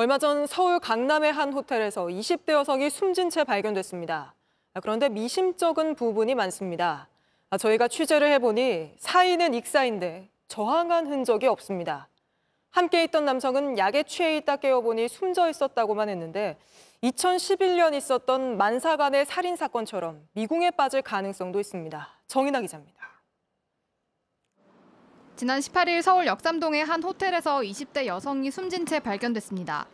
얼마 전 서울 강남의 한 호텔에서 20대 여성이 숨진 채 발견됐습니다. 그런데 미심쩍은 부분이 많습니다. 저희가 취재를 해보니 사인은 익사인데 저항한 흔적이 없습니다. 함께 있던 남성은 약에 취해 있다 깨어보니 숨져 있었다고만 했는데 2011년 있었던 만사 간의 살인 사건처럼 미궁에 빠질 가능성도 있습니다. 정인아 기자입니다. 지난 18일 서울 역삼동의 한 호텔에서 20대 여성이 숨진 채 발견됐습니다.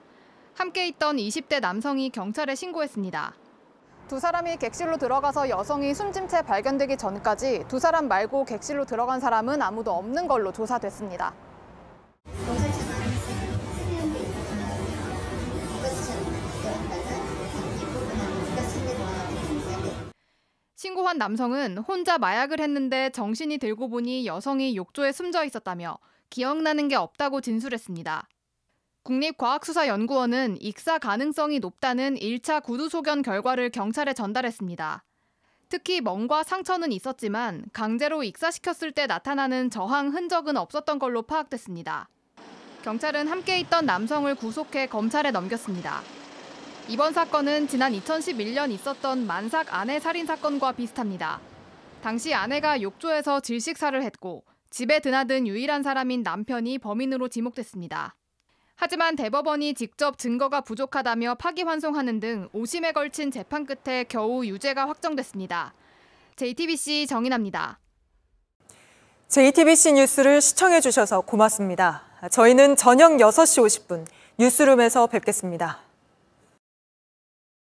함께 있던 20대 남성이 경찰에 신고했습니다. 두 사람이 객실로 들어가서 여성이 숨진 채 발견되기 전까지 두 사람 말고 객실로 들어간 사람은 아무도 없는 걸로 조사됐습니다. 신고한 남성은 혼자 마약을 했는데 정신이 들고 보니 여성이 욕조에 숨져 있었다며 기억나는 게 없다고 진술했습니다. 국립과학수사연구원은 익사 가능성이 높다는 1차 구두소견 결과를 경찰에 전달했습니다. 특히 멍과 상처는 있었지만 강제로 익사시켰을 때 나타나는 저항 흔적은 없었던 걸로 파악됐습니다. 경찰은 함께 있던 남성을 구속해 검찰에 넘겼습니다. 이번 사건은 지난 2011년 있었던 만삭 아내 살인 사건과 비슷합니다. 당시 아내가 욕조에서 질식사를 했고 집에 드나든 유일한 사람인 남편이 범인으로 지목됐습니다. 하지만 대법원이 직접 증거가 부족하다며 파기환송하는 등 오심에 걸친 재판 끝에 겨우 유죄가 확정됐습니다. JTBC 정인합니다. JTBC 뉴스를 시청해 주셔서 고맙습니다. 저희는 저녁 6시 50분 뉴스룸에서 뵙겠습니다.